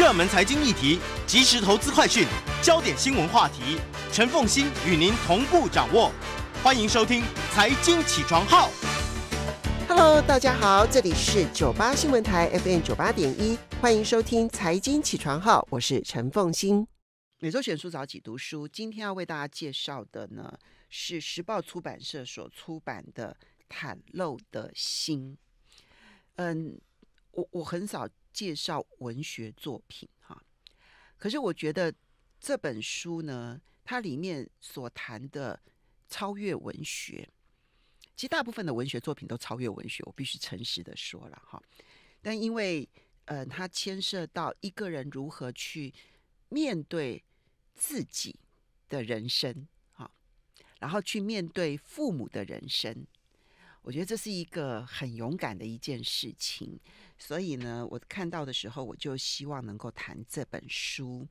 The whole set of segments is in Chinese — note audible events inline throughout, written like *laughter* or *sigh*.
热门财经议题，即时投资快讯，焦点新闻话题，陈凤欣与您同步掌握。欢迎收听《财经起床号》。Hello，大家好，这里是九八新闻台 FM 九八点一，欢迎收听《财经起床号》，我是陈凤欣。每周选书早起读书，今天要为大家介绍的呢是时报出版社所出版的《袒露的心》。嗯，我我很少。介绍文学作品哈，可是我觉得这本书呢，它里面所谈的超越文学，其实大部分的文学作品都超越文学，我必须诚实的说了哈。但因为呃，它牵涉到一个人如何去面对自己的人生哈，然后去面对父母的人生，我觉得这是一个很勇敢的一件事情。所以呢，我看到的时候，我就希望能够谈这本书。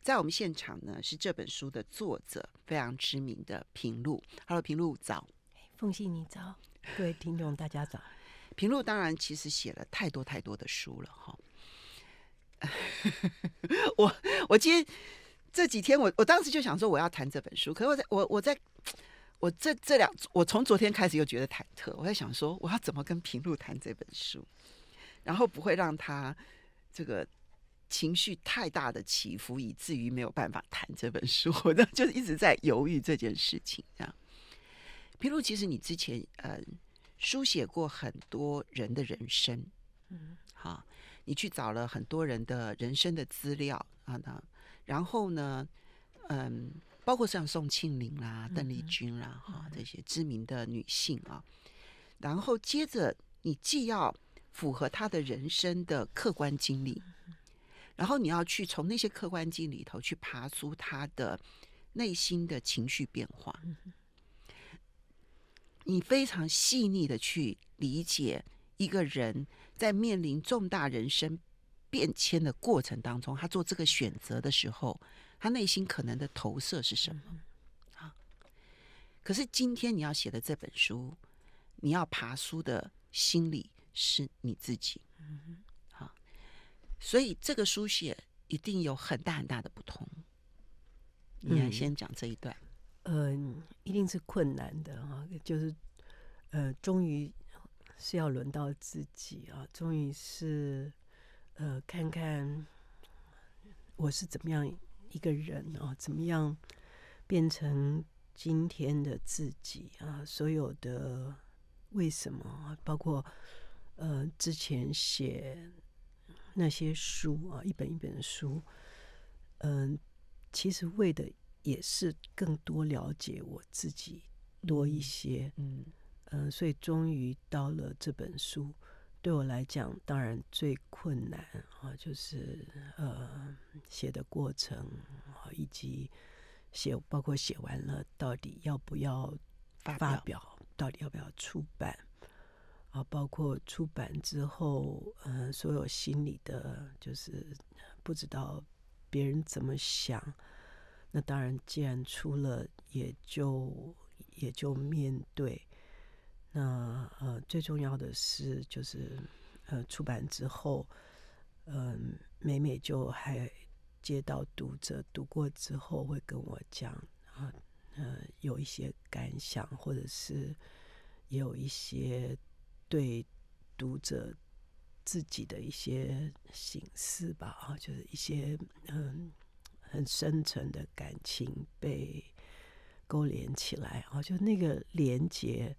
在我们现场呢，是这本书的作者，非常知名的平路。Hello，平路早。奉信你早，*laughs* 各位听众大家早。平路当然其实写了太多太多的书了哈。*laughs* 我我今天这几天我我当时就想说我要谈这本书，可是我我我在我这这两我从昨天开始又觉得忐忑，我在想说我要怎么跟平路谈这本书。然后不会让他这个情绪太大的起伏，以至于没有办法谈这本书，呢，就一直在犹豫这件事情。这样，譬如，其实你之前呃书写过很多人的人生，嗯，好，你去找了很多人的人生的资料啊，那然后呢，嗯，包括像宋庆龄啦、邓丽君啦哈这些知名的女性啊，然后接着你既要。符合他的人生的客观经历，然后你要去从那些客观经历头去爬出他的内心的情绪变化。你非常细腻的去理解一个人在面临重大人生变迁的过程当中，他做这个选择的时候，他内心可能的投射是什么？啊！可是今天你要写的这本书，你要爬书的心理。是你自己，嗯好，所以这个书写一定有很大很大的不同。你要先讲这一段，嗯，一定是困难的啊，就是，呃，终于是要轮到自己啊，终于是，呃，看看我是怎么样一个人啊，怎么样变成今天的自己啊，所有的为什么，包括。呃，之前写那些书啊，一本一本书，嗯，其实为的也是更多了解我自己多一些，嗯嗯，所以终于到了这本书，对我来讲，当然最困难啊，就是呃，写的过程啊，以及写包括写完了，到底要不要发表，到底要不要出版。啊，包括出版之后，嗯，所有心里的就是不知道别人怎么想。那当然，既然出了，也就也就面对。那呃，最重要的是，就是呃，出版之后，嗯，每每就还接到读者读过之后会跟我讲啊，呃，有一些感想，或者是也有一些。对读者自己的一些形式吧，啊，就是一些嗯很深沉的感情被勾连起来啊，就那个连接，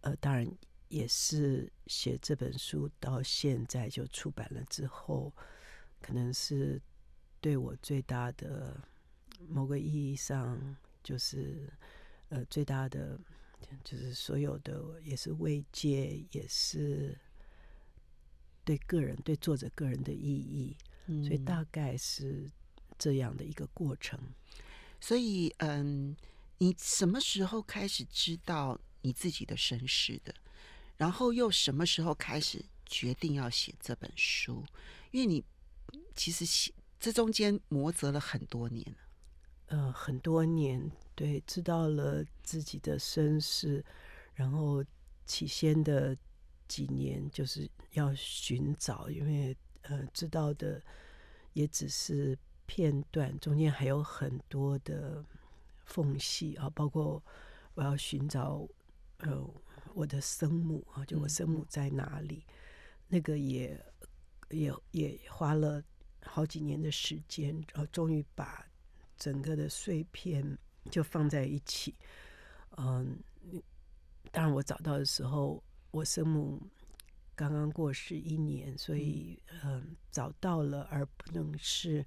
呃，当然也是写这本书到现在就出版了之后，可能是对我最大的某个意义上，就是呃最大的。就是所有的，也是慰藉，也是对个人、对作者个人的意义，所以大概是这样的一个过程。所以，嗯，你什么时候开始知道你自己的身世的？然后又什么时候开始决定要写这本书？因为你其实写这中间磨折了很多年呃，很多年。对，知道了自己的身世，然后起先的几年就是要寻找，因为呃，知道的也只是片段，中间还有很多的缝隙啊，包括我要寻找呃我的生母啊，就我生母在哪里，那个也也也花了好几年的时间，然后终于把整个的碎片。就放在一起，嗯，当然我找到的时候，我生母刚刚过世一年，所以嗯找到了，而不能是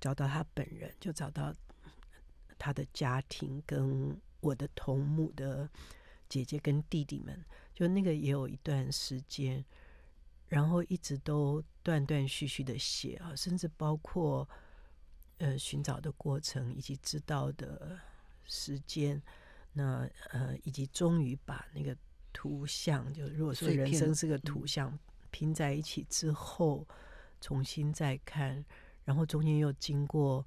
找到他本人，就找到他的家庭跟我的同母的姐姐跟弟弟们，就那个也有一段时间，然后一直都断断续续的写啊，甚至包括。呃，寻找的过程以及知道的时间，那呃，以及终于把那个图像，就如果说人生是个图像拼在一起之后，重新再看，然后中间又经过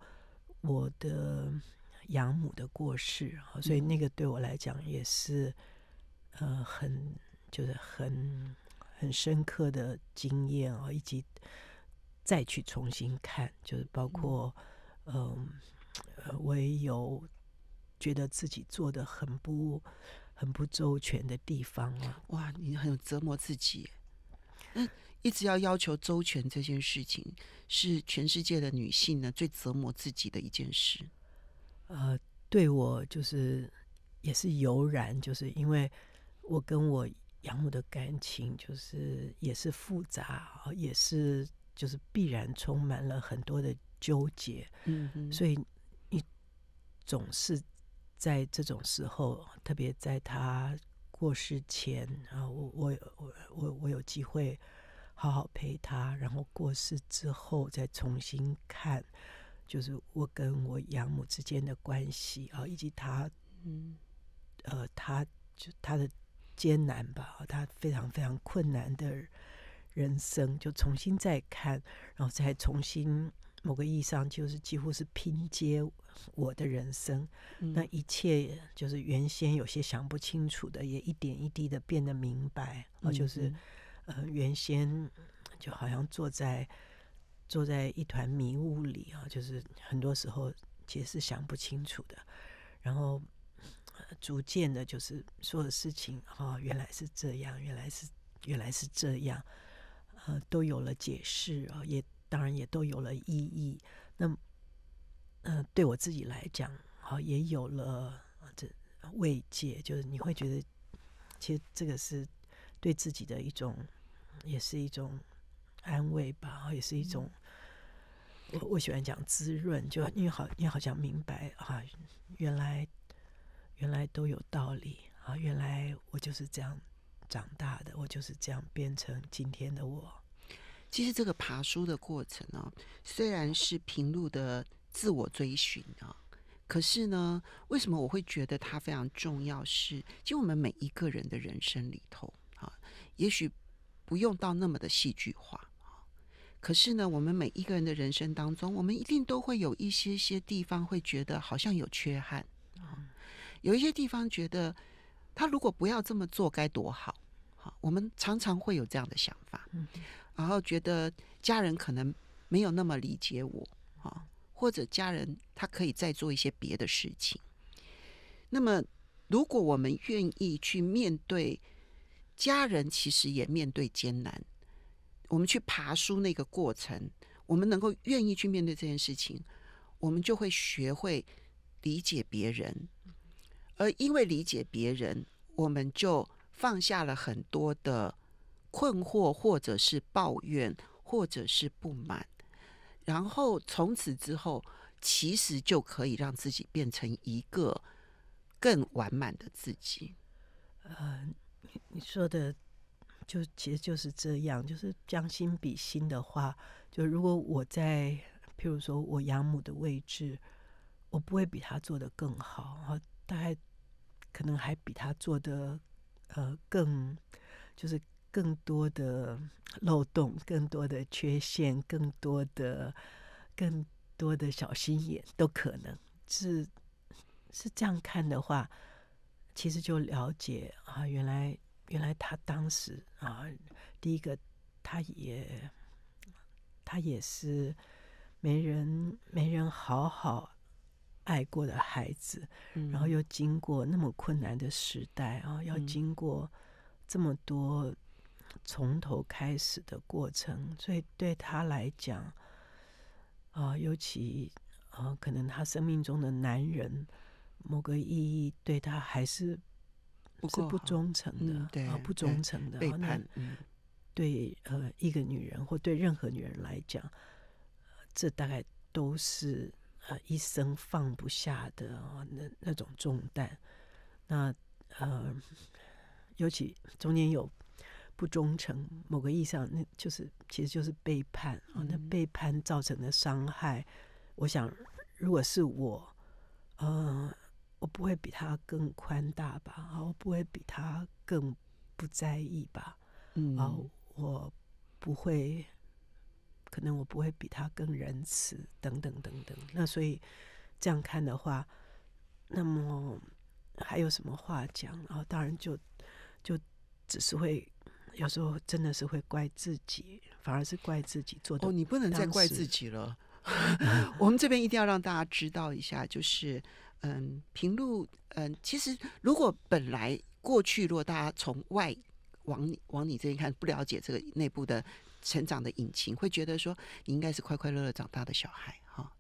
我的养母的过世所以那个对我来讲也是呃，很就是很很深刻的经验啊，以及再去重新看，就是包括。嗯，我也有觉得自己做的很不、很不周全的地方啊。哇，你很有折磨自己，那一直要要求周全这件事情，是全世界的女性呢最折磨自己的一件事。呃，对我就是也是油然，就是因为我跟我养母的感情，就是也是复杂啊，也是就是必然充满了很多的。纠结，嗯嗯，所以你总是在这种时候，特别在他过世前啊，我我我我我有机会好好陪他，然后过世之后再重新看，就是我跟我养母之间的关系啊，以及他，嗯，呃，他就他的艰难吧，他非常非常困难的人生，就重新再看，然后再重新。某个意义上就是几乎是拼接我的人生，那一切就是原先有些想不清楚的，也一点一滴的变得明白。哦，就是，呃，原先就好像坐在坐在一团迷雾里啊，就是很多时候解释想不清楚的，然后逐渐的，就是所有事情啊，原来是这样，原来是原来是这样，呃，都有了解释啊，也。当然也都有了意义。那，呃，对我自己来讲，好，也有了这慰藉，就是你会觉得，其实这个是对自己的一种，也是一种安慰吧，也是一种。我我喜欢讲滋润，就你好，你好像明白啊，原来，原来都有道理啊，原来我就是这样长大的，我就是这样变成今天的我。其实这个爬书的过程呢，虽然是平路的自我追寻啊，可是呢，为什么我会觉得它非常重要？是，其实我们每一个人的人生里头啊，也许不用到那么的戏剧化啊，可是呢，我们每一个人的人生当中，我们一定都会有一些些地方会觉得好像有缺憾啊，有一些地方觉得他如果不要这么做该多好，好，我们常常会有这样的想法。然后觉得家人可能没有那么理解我啊，或者家人他可以再做一些别的事情。那么，如果我们愿意去面对家人，其实也面对艰难。我们去爬书那个过程，我们能够愿意去面对这件事情，我们就会学会理解别人。而因为理解别人，我们就放下了很多的。困惑，或者是抱怨，或者是不满，然后从此之后，其实就可以让自己变成一个更完满的自己。呃，你说的就其实就是这样，就是将心比心的话，就如果我在，譬如说我养母的位置，我不会比她做的更好，大概可能还比她做的呃更就是。更多的漏洞，更多的缺陷，更多的、更多的小心眼，都可能是是这样看的话，其实就了解啊，原来原来他当时啊，第一个，他也他也是没人没人好好爱过的孩子，然后又经过那么困难的时代啊，要经过这么多。从头开始的过程，所以对他来讲，啊，尤其啊，可能他生命中的男人，某个意义对他还是不是不忠诚的，啊，不忠诚的背叛。对呃，一个女人或对任何女人来讲，这大概都是呃一生放不下的那那种重担。那呃，尤其中间有。不忠诚，某个意义上那就是，其实就是背叛啊。那背叛造成的伤害，我想，如果是我，呃，我不会比他更宽大吧？啊，我不会比他更不在意吧？嗯，啊，我不会，可能我不会比他更仁慈，等等等等。那所以这样看的话，那么还有什么话讲？然后当然就，就只是会。有时候真的是会怪自己，反而是怪自己做的。哦，你不能再怪自己了。*laughs* 我们这边一定要让大家知道一下，就是，嗯，平路，嗯，其实如果本来过去，如果大家从外往往你这边看，不了解这个内部的成长的引擎，会觉得说你应该是快快乐乐长大的小孩哈。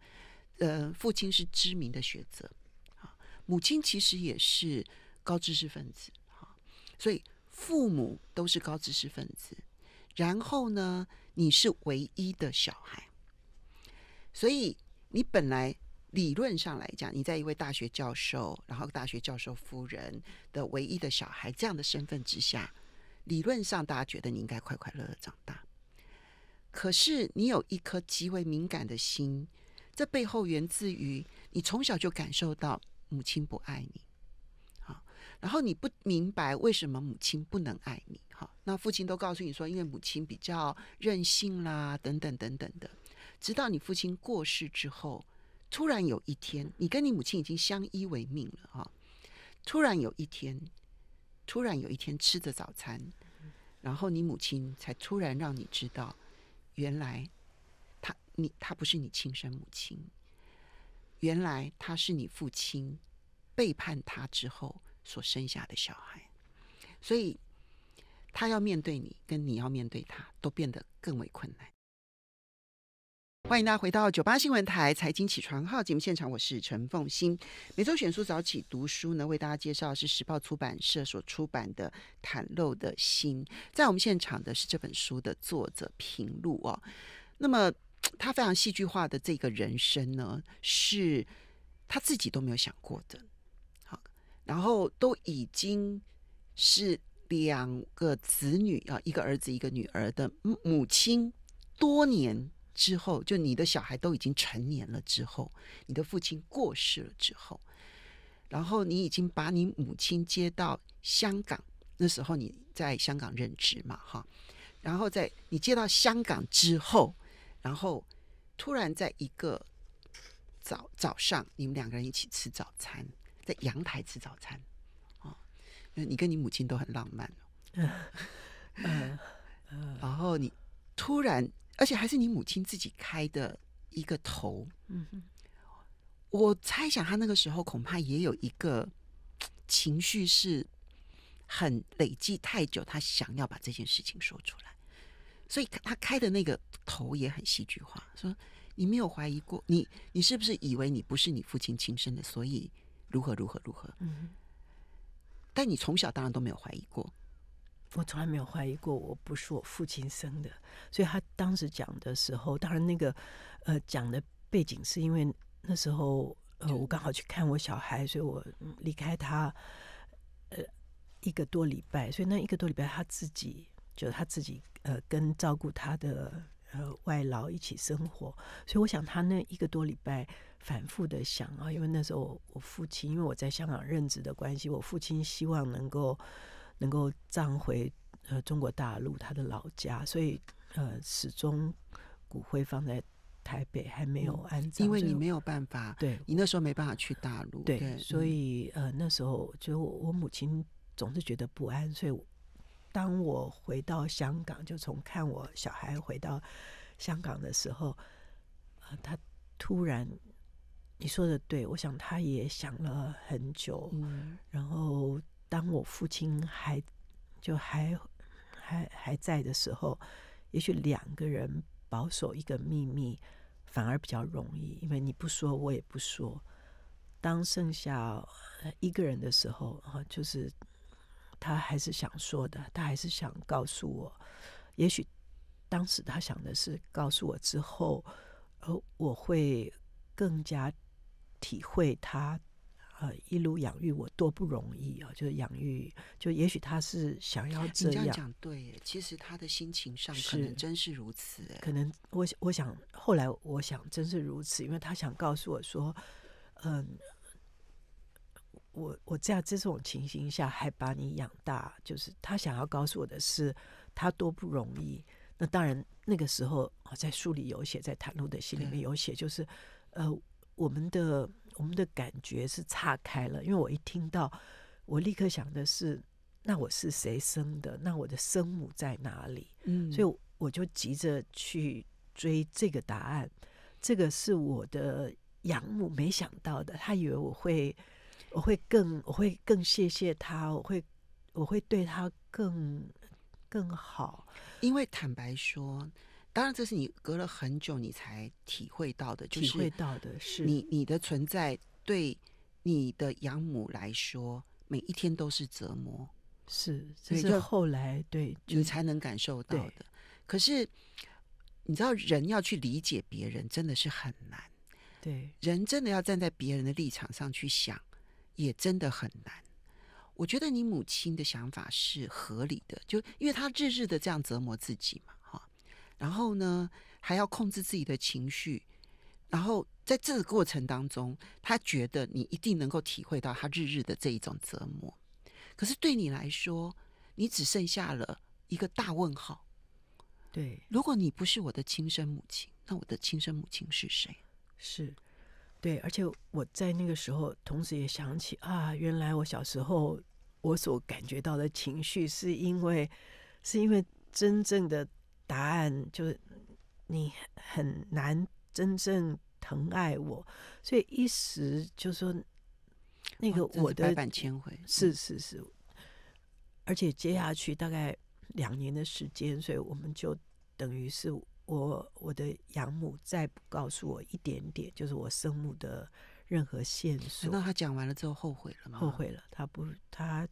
呃，父亲是知名的学者，啊，母亲其实也是高知识分子，哈，所以。父母都是高知识分子，然后呢，你是唯一的小孩，所以你本来理论上来讲，你在一位大学教授，然后大学教授夫人的唯一的小孩这样的身份之下，理论上大家觉得你应该快快乐乐长大。可是你有一颗极为敏感的心，这背后源自于你从小就感受到母亲不爱你。然后你不明白为什么母亲不能爱你，哈？那父亲都告诉你说，因为母亲比较任性啦，等等等等的。直到你父亲过世之后，突然有一天，你跟你母亲已经相依为命了，哈！突然有一天，突然有一天吃着早餐，然后你母亲才突然让你知道，原来她你她不是你亲生母亲，原来他是你父亲背叛他之后。所生下的小孩，所以他要面对你，跟你要面对他，都变得更为困难。欢迎大家回到九八新闻台财经起床号节目现场，我是陈凤欣。每周选书早起读书呢，为大家介绍是时报出版社所出版的《袒露的心》。在我们现场的是这本书的作者平路哦。那么 *tsk* 他非常戏剧化的这个人生呢，是他自己都没有想过的。然后都已经是两个子女啊，一个儿子一个女儿的母亲。多年之后，就你的小孩都已经成年了之后，你的父亲过世了之后，然后你已经把你母亲接到香港。那时候你在香港任职嘛，哈。然后在你接到香港之后，然后突然在一个早早上，你们两个人一起吃早餐。在阳台吃早餐，哦，你跟你母亲都很浪漫，嗯 *laughs* 嗯，然后你突然，而且还是你母亲自己开的一个头，嗯哼，我猜想他那个时候恐怕也有一个情绪是，很累积太久，他想要把这件事情说出来，所以他开的那个头也很戏剧化，说你没有怀疑过你，你是不是以为你不是你父亲亲生的？所以。如何如何如何？嗯，但你从小当然都没有怀疑过，我从来没有怀疑过我不是我父亲生的。所以他当时讲的时候，当然那个呃讲的背景是因为那时候呃我刚好去看我小孩，所以我离开他呃一个多礼拜，所以那一个多礼拜他自己就他自己呃跟照顾他的。呃，外劳一起生活，所以我想他那一个多礼拜反复的想啊，因为那时候我父亲，因为我在香港任职的关系，我父亲希望能够能够葬回呃中国大陆他的老家，所以呃始终骨灰放在台北还没有安葬，因为你没有办法，对，你那时候没办法去大陆，对，所以呃那时候就我母亲总是觉得不安，所以。当我回到香港，就从看我小孩回到香港的时候，呃、他突然，你说的对，我想他也想了很久。嗯。然后，当我父亲还就还还还在的时候，也许两个人保守一个秘密反而比较容易，因为你不说，我也不说。当剩下一个人的时候，啊，就是。他还是想说的，他还是想告诉我，也许当时他想的是告诉我之后，而我会更加体会他，呃，一路养育我多不容易啊！就是养育，就也许他是想要这样讲，对，其实他的心情上可能真是如此。可能我我想后来我想真是如此，因为他想告诉我说，嗯。我我在这种情形下还把你养大，就是他想要告诉我的是，他多不容易。那当然，那个时候我在书里有写，在坦露的心里面有写，就是，呃，我们的我们的感觉是岔开了。因为我一听到，我立刻想的是，那我是谁生的？那我的生母在哪里？嗯，所以我就急着去追这个答案。这个是我的养母没想到的，他以为我会。我会更，我会更谢谢他，我会，我会对他更更好。因为坦白说，当然这是你隔了很久你才体会到的，就体会到的，是，你你的存在对你的养母来说，每一天都是折磨。是，这是后来对你才能感受到的。可是，你知道，人要去理解别人真的是很难。对，人真的要站在别人的立场上去想。也真的很难，我觉得你母亲的想法是合理的，就因为她日日的这样折磨自己嘛，哈，然后呢还要控制自己的情绪，然后在这个过程当中，她觉得你一定能够体会到她日日的这一种折磨，可是对你来说，你只剩下了一个大问号，对，如果你不是我的亲生母亲，那我的亲生母亲是谁？是。对，而且我在那个时候，同时也想起啊，原来我小时候我所感觉到的情绪，是因为是因为真正的答案就是你很难真正疼爱我，所以一时就说那个我的百板千回，是是是，而且接下去大概两年的时间，所以我们就等于是。我我的养母再不告诉我一点点，就是我生母的任何线索。那他讲完了之后后悔了吗？后悔了，他不他，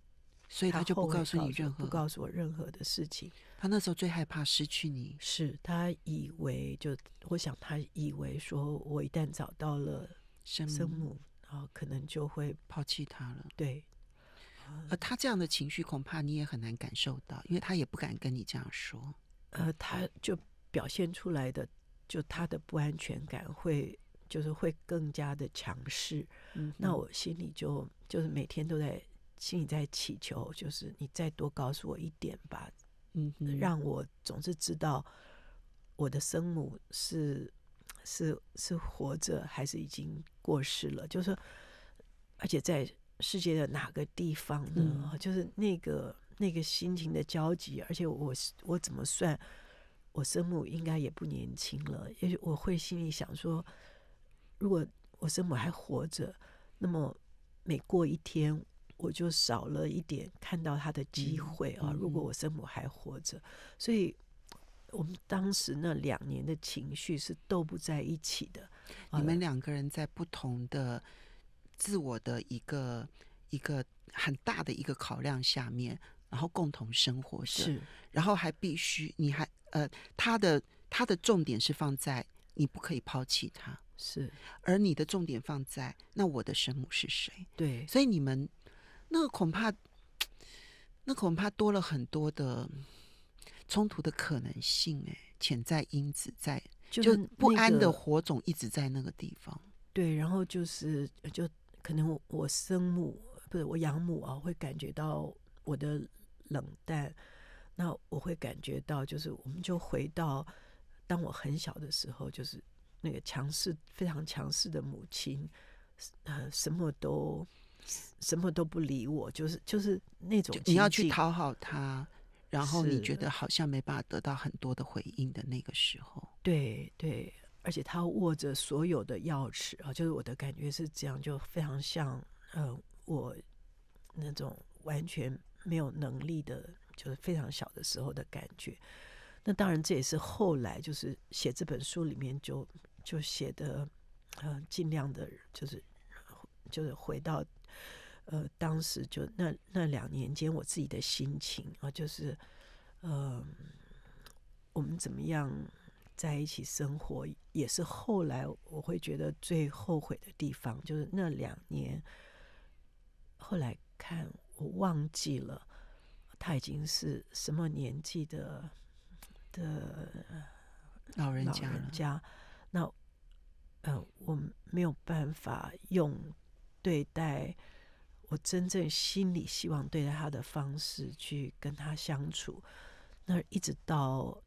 所以他就不告诉你任何不告诉我任何的事情。他那时候最害怕失去你，是他以为就我想他以为说我一旦找到了生母，然后可能就会抛弃他了。对，而他这样的情绪恐怕你也很难感受到，因为他也不敢跟你这样说。呃，他就。表现出来的，就他的不安全感会，就是会更加的强势。嗯，那我心里就就是每天都在心里在祈求，就是你再多告诉我一点吧，嗯，让我总是知道我的生母是是是活着还是已经过世了。就是，而且在世界的哪个地方呢？就是那个那个心情的交集，而且我我怎么算？我生母应该也不年轻了，也许我会心里想说，如果我生母还活着，那么每过一天，我就少了一点看到她的机会啊。如果我生母还活着，所以我们当时那两年的情绪是斗不在一起的。你们两个人在不同的自我的一个一个很大的一个考量下面。然后共同生活是，然后还必须你还呃，他的他的重点是放在你不可以抛弃他，是，而你的重点放在那我的生母是谁？对，所以你们那个恐怕，*tsk* 那恐怕多了很多的冲突的可能性，哎，潜在因子在，就不安的火种一直在那个地方。对，然后就是就可能我我生母不是我养母啊，会感觉到我的。冷淡，那我会感觉到，就是我们就回到当我很小的时候，就是那个强势、非常强势的母亲，呃，什么都什么都不理我，就是就是那种你要去讨好他，然后你觉得好像没办法得到很多的回应的那个时候，对对，而且他握着所有的钥匙啊，就是我的感觉是这样，就非常像呃我那种完全。没有能力的，就是非常小的时候的感觉。那当然，这也是后来就是写这本书里面就就写的，呃，尽量的，就是就是回到，呃，当时就那那两年间我自己的心情啊，就是，呃我们怎么样在一起生活，也是后来我会觉得最后悔的地方，就是那两年，后来看。我忘记了，他已经是什么年纪的的老人老人家，那呃，我没有办法用对待我真正心里希望对待他的方式去跟他相处，那一直到。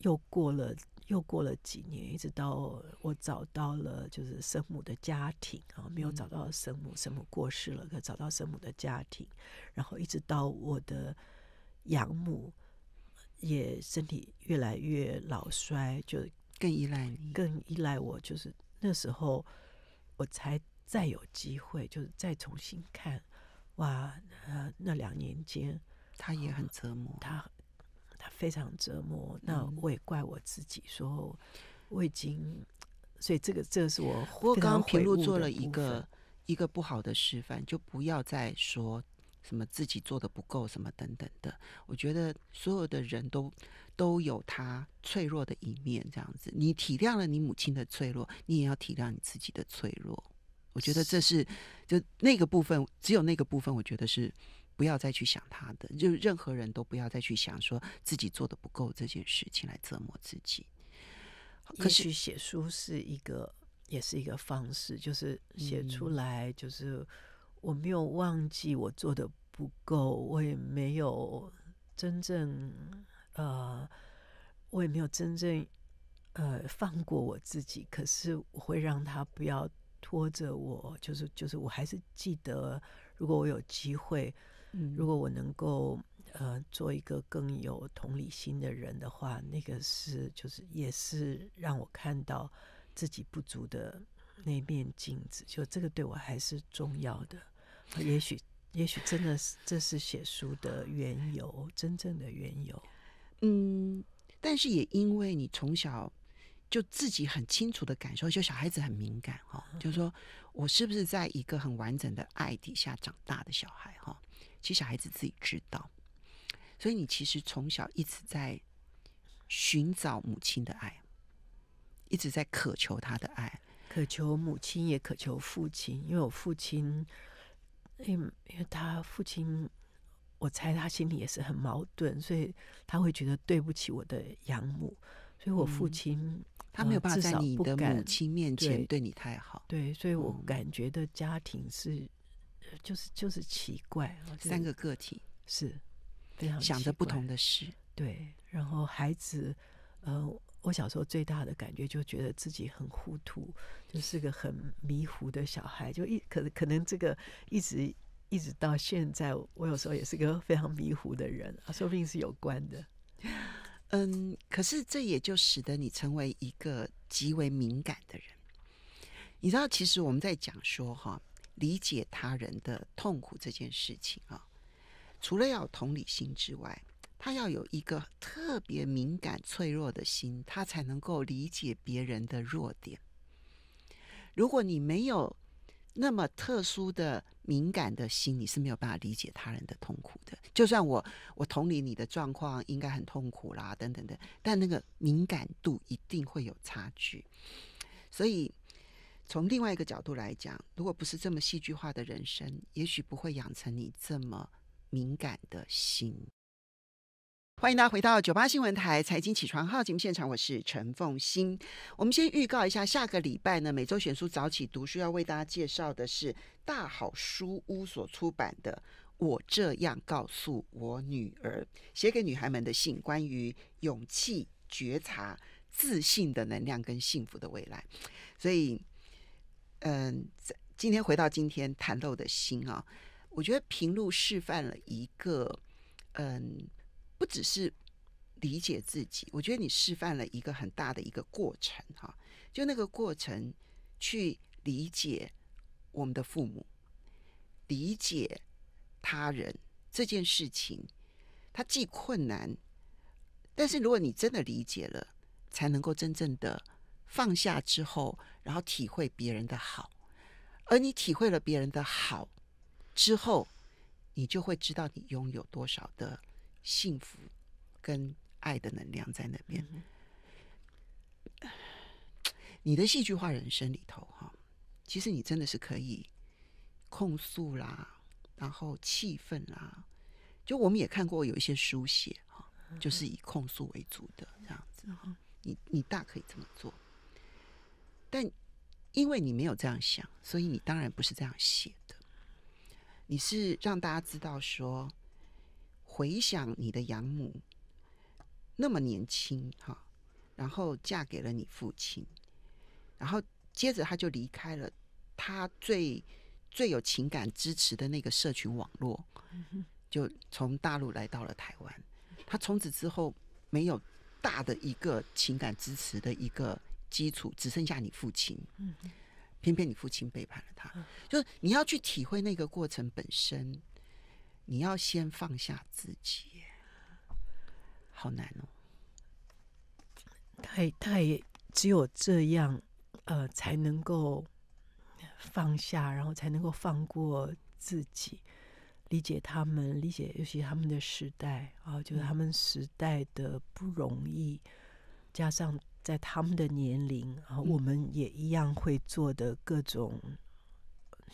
又过了又过了几年，一直到我找到了就是生母的家庭啊，没有找到生母，生母过世了，可找到生母的家庭，然后一直到我的养母也身体越来越老衰，就更依赖你，更依赖我。就是那时候，我才再有机会，就是再重新看，哇，呃，那两年间，他也很折磨他。他非常折磨，那我也怪我自己，说我已经，所以这个这是我我刚刚平路做了一个一个不好的示范，就不要再说什么自己做的不够什么等等的。我觉得所有的人都都有他脆弱的一面，这样子，你体谅了你母亲的脆弱，你也要体谅你自己的脆弱。我觉得这是就那个部分，只有那个部分，我觉得是。不要再去想他的，就任何人都不要再去想说自己做的不够这件事情来折磨自己。可是写书是一个，也是一个方式，就是写出来，就是我没有忘记我做的不够，我也没有真正呃，我也没有真正呃放过我自己。可是我会让他不要拖着我，就是就是我还是记得，如果我有机会。如果我能够呃做一个更有同理心的人的话，那个是就是也是让我看到自己不足的那面镜子，就这个对我还是重要的。也许也许真的是这是写书的缘由，真正的缘由。嗯，但是也因为你从小就自己很清楚的感受，就小孩子很敏感哈，就是说我是不是在一个很完整的爱底下长大的小孩哈。其实小孩子自己知道，所以你其实从小一直在寻找母亲的爱，一直在渴求他的爱，渴求母亲也渴求父亲。因为我父亲，因因为他父亲，我猜他心里也是很矛盾，所以他会觉得对不起我的养母。所以，我父亲他没有办法在你的母亲面前对你太好。对，所以我感觉的家庭是。就是就是奇怪，三个个体是非常想着不同的事，对。然后孩子，呃，我小时候最大的感觉就觉得自己很糊涂，就是个很迷糊的小孩。就一可能可能这个一直一直到现在，我有时候也是个非常迷糊的人，说不定是有关的。嗯，可是这也就使得你成为一个极为敏感的人。你知道，其实我们在讲说哈。理解他人的痛苦这件事情啊，除了要同理心之外，他要有一个特别敏感脆弱的心，他才能够理解别人的弱点。如果你没有那么特殊的敏感的心，你是没有办法理解他人的痛苦的。就算我我同理你的状况，应该很痛苦啦，等等的，但那个敏感度一定会有差距，所以。从另外一个角度来讲，如果不是这么戏剧化的人生，也许不会养成你这么敏感的心。欢迎大家回到九八新闻台财经起床号节目现场，我是陈凤欣。我们先预告一下，下个礼拜呢，每周选书早起读书要为大家介绍的是大好书屋所出版的《我这样告诉我女儿：写给女孩们的信》，关于勇气、觉察、自信的能量跟幸福的未来。所以。嗯，在今天回到今天袒露的心啊，我觉得平路示范了一个，嗯，不只是理解自己，我觉得你示范了一个很大的一个过程哈，就那个过程去理解我们的父母，理解他人这件事情，它既困难，但是如果你真的理解了，才能够真正的。放下之后，然后体会别人的好，而你体会了别人的好之后，你就会知道你拥有多少的幸福跟爱的能量在那边。你的戏剧化人生里头，哈，其实你真的是可以控诉啦，然后气愤啦，就我们也看过有一些书写哈，就是以控诉为主的这样子哈，你你大可以这么做。但因为你没有这样想，所以你当然不是这样写的。你是让大家知道说，回想你的养母那么年轻哈，然后嫁给了你父亲，然后接着他就离开了他最最有情感支持的那个社群网络，就从大陆来到了台湾。他从此之后没有大的一个情感支持的一个。基础只剩下你父亲，嗯，偏偏你父亲背叛了他，就是你要去体会那个过程本身，你要先放下自己，好难哦。太太只有这样，呃，才能够放下，然后才能够放过自己，理解他们，理解尤其他们的时代啊，就是他们时代的不容易，加上。在他们的年龄啊，我们也一样会做的各种，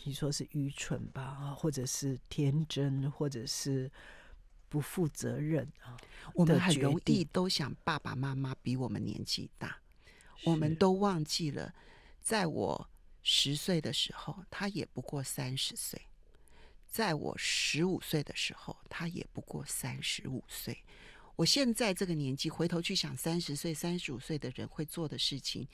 你说是愚蠢吧，或者是天真，或者是不负责任啊。我们很容易都想爸爸妈妈比我们年纪大，我们都忘记了，在我十岁的时候，他也不过三十岁；在我十五岁的时候，他也不过三十五岁。我现在这个年纪，回头去想三十岁、三十五岁的人会做的事情，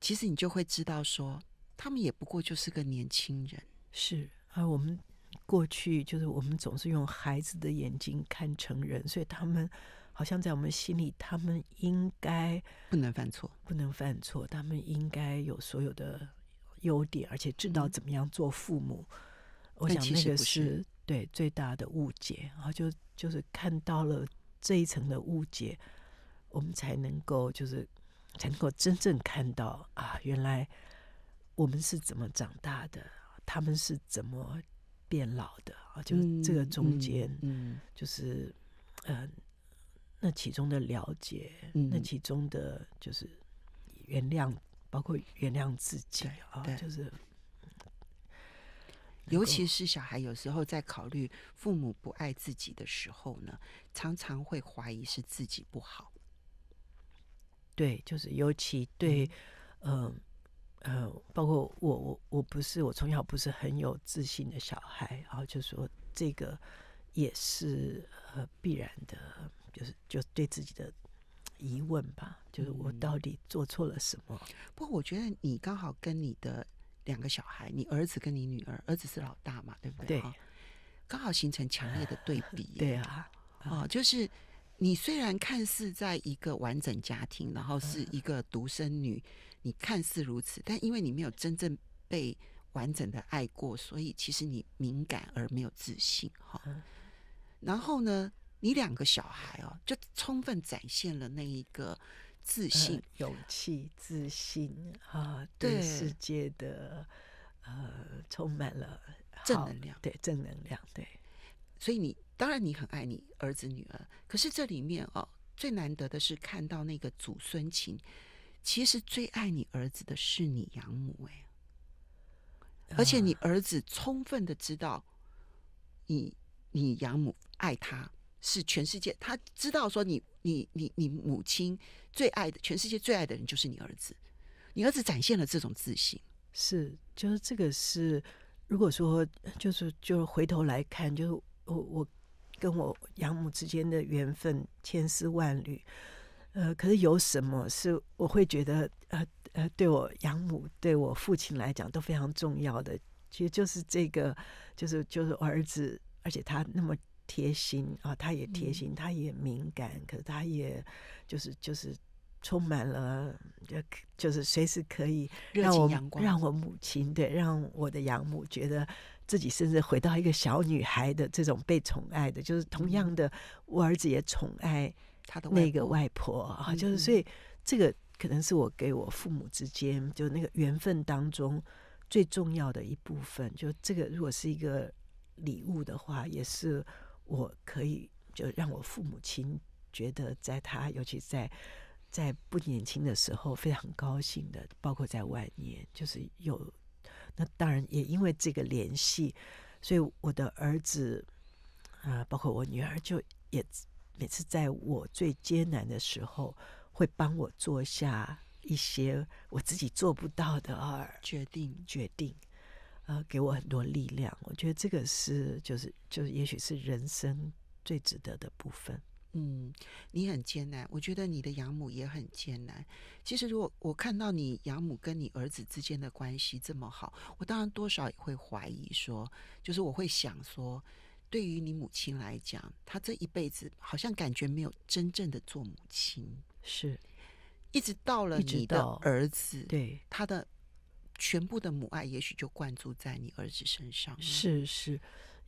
其实你就会知道，说他们也不过就是个年轻人。是啊，我们过去就是我们总是用孩子的眼睛看成人，所以他们好像在我们心里，他们应该不能犯错，不能犯错，他们应该有所有的优点，而且知道怎么样做父母。我想那个是对最大的误解，然后就就是看到了。这一层的误解，我们才能够就是，才能够真正看到啊，原来我们是怎么长大的，他们是怎么变老的啊，就这个中间，嗯，就是嗯，那其中的了解，那其中的，就是原谅，包括原谅自己啊，就是。尤其是小孩有时候在考虑父母不爱自己的时候呢，常常会怀疑是自己不好。对，就是尤其对，嗯，呃，包括我，我我不是我从小不是很有自信的小孩，然后就说这个也是呃必然的，就是就对自己的疑问吧，就是我到底做错了什么？不，过我觉得你刚好跟你的。两个小孩，你儿子跟你女儿，儿子是老大嘛，对不对？对。刚好形成强烈的对比。对啊。哦，就是你虽然看似在一个完整家庭，然后是一个独生女，你看似如此，但因为你没有真正被完整的爱过，所以其实你敏感而没有自信。哈。然后呢，你两个小孩哦，就充分展现了那一个。自信、勇气、自信啊，对世界的呃充满了正能量，对正能量，对。所以你当然你很爱你儿子女儿，可是这里面哦，最难得的是看到那个祖孙情。其实最爱你儿子的是你养母，哎，而且你儿子充分的知道，你你养母爱他。是全世界，他知道说你你你你母亲最爱的，全世界最爱的人就是你儿子，你儿子展现了这种自信，是就是这个是，如果说就是就是回头来看，就是我我跟我养母之间的缘分千丝万缕，呃，可是有什么是我会觉得呃呃对我养母对我父亲来讲都非常重要的，其实就是这个就是就是儿子，而且他那么。贴心啊，他也贴心，他也敏感，可是他也就是就是充满了，就是随时可以让我让我母亲对让我的养母觉得自己甚至回到一个小女孩的这种被宠爱的，就是同样的，我儿子也宠爱他的那个外婆啊，就是所以这个可能是我给我父母之间就那个缘分当中最重要的一部分，就这个如果是一个礼物的话，也是。我可以就让我父母亲觉得，在他尤其在在不年轻的时候非常高兴的，包括在晚年，就是有那当然也因为这个联系，所以我的儿子啊，包括我女儿，就也每次在我最艰难的时候，会帮我做下一些我自己做不到的决定，决定。呃，给我很多力量，我觉得这个是就是就是，也许是人生最值得的部分。嗯，你很艰难，我觉得你的养母也很艰难。其实，如果我看到你养母跟你儿子之间的关系这么好，我当然多少也会怀疑说，就是我会想说，对于你母亲来讲，她这一辈子好像感觉没有真正的做母亲，是一直到了你的儿子，对他的。全部的母爱，也许就灌注在你儿子身上。是是，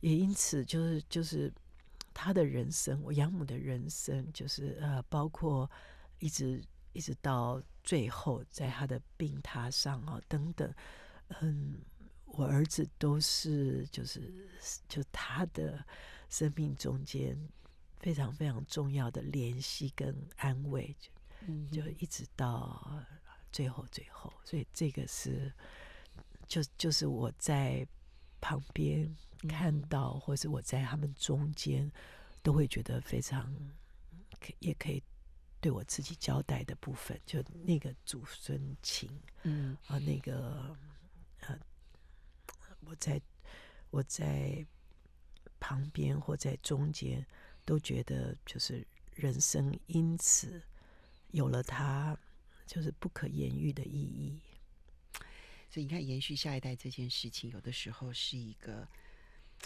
也因此，就是就是他的人生，我养母的人生，就是呃，包括一直一直到最后，在他的病榻上啊，等等，嗯，我儿子都是就是就他的生命中间非常非常重要的联系跟安慰，就就一直到。最后，最后，所以这个是，就就是我在旁边看到，或是我在他们中间，都会觉得非常可，也可以对我自己交代的部分，就那个祖孙情，嗯，啊，那个呃，我在我在旁边或在中间，都觉得就是人生因此有了他。就是不可言喻的意义，所以你看，延续下一代这件事情，有的时候是一个，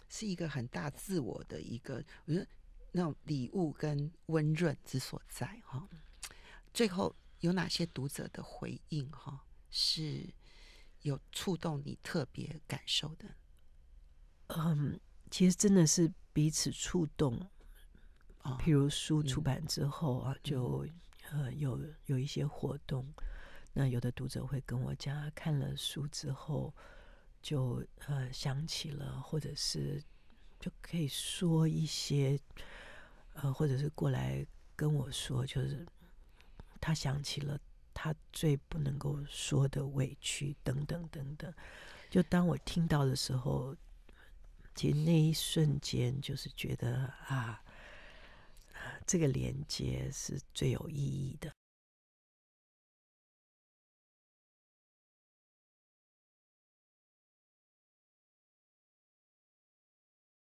是一个很大自我的一个，我觉得那种礼物跟温润之所在哈。最后有哪些读者的回应哈，是有触动你特别感受的？嗯，其实真的是彼此触动啊，譬如书出版之后啊，就。呃，有有一些活动，那有的读者会跟我讲，看了书之后，就呃想起了，或者是就可以说一些，呃，或者是过来跟我说，就是他想起了他最不能够说的委屈等等等等。就当我听到的时候，其实那一瞬间就是觉得啊。这个连接是最有意义的。